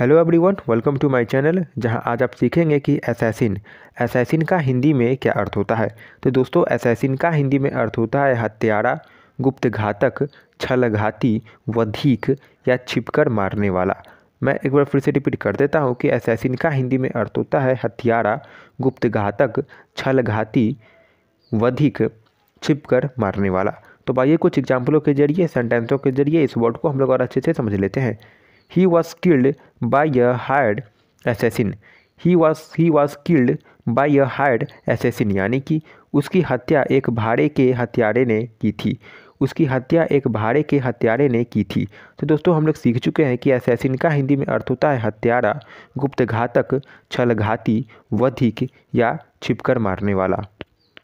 hello everyone welcome to my channel जहां आज आप सीखेंगे कि एसैसिन एसैसिन का हिंदी में क्या अर्थ होता है तो दोस्तों एसैसिन का हिंदी में अर्थ होता है हत्यारा गुप्त घातक छल घाती वधीक या छिपकर मारने वाला मैं एक बार फिर से रिपीट कर देता हूं कि एसैसिन का हिंदी में अर्थ होता है हत्यारा गुप्त घातक छल घाती वधिक कर मारने वाला तो भाई कुछ एग्जाम्पलों के जरिए सेंटेंसों के जरिए इस वर्ड को हम लोग और अच्छे से समझ लेते हैं he was killed by a hired assassin he was he was killed by a hired assassin यानी कि उसकी हत्या एक भाड़े के हत्यारे ने की थी उसकी हत्या एक भाड़े के हत्यारे ने की थी तो दोस्तों हम लोग सीख चुके हैं कि एसेसिन का हिंदी में अर्थ होता है हत्यारा गुप्त घातक घाती वधिक या छिपकर मारने वाला